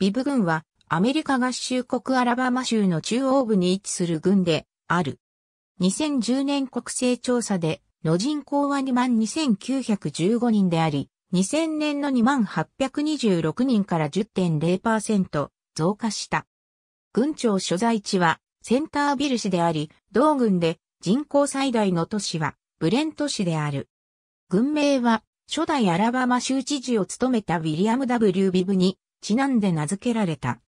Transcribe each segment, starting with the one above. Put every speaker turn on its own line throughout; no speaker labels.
ビブ軍はアメリカ
合衆国アラバマ州の中央部に位置する軍である。2010年国勢調査での人口は22,915人であり、2000年の2826人から10.0%増加した。軍庁所在地はセンタービル市であり、同軍で人口最大の都市はブレント市である。軍名は初代アラバマ州知事を務めたウィリアム・ W・ ビブにちなんで名付けられた。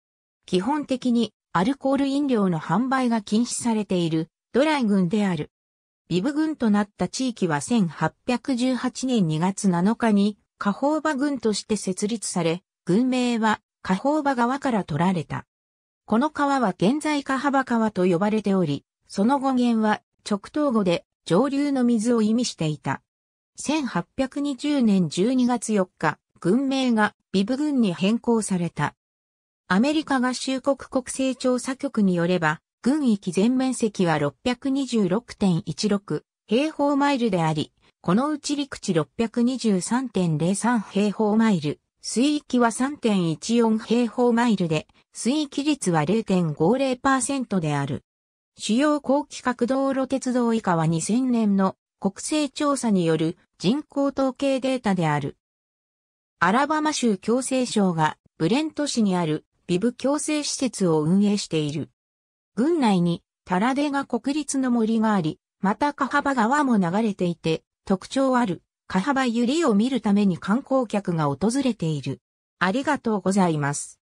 基本的にアルコール飲料の販売が禁止されているドライ軍である。ビブ軍となった地域は1818年2月7日にカホーバ軍として設立され、軍名はカホーバ川から取られた。この川は現在カハバ川と呼ばれており、その語源は直東語で上流の水を意味していた。1820年12月4日、軍名がビブ軍に変更された。アメリカ合衆国国勢調査局によれば、軍域全面積は626.16平方マイルであり、このうち陸地623.03平方マイル、水域は3.14平方マイルで、水域率は0.50%である。主要高規格道路鉄道以下は2000年の国勢調査による人口統計データである。アラバマ州共生省がブレント市にあるビブ共生施設を運営している。郡内にタラデガ国立の森があり、またカハバ川も流れていて、特徴あるカハバユリを見るために観光客が訪れている。ありがとうございます。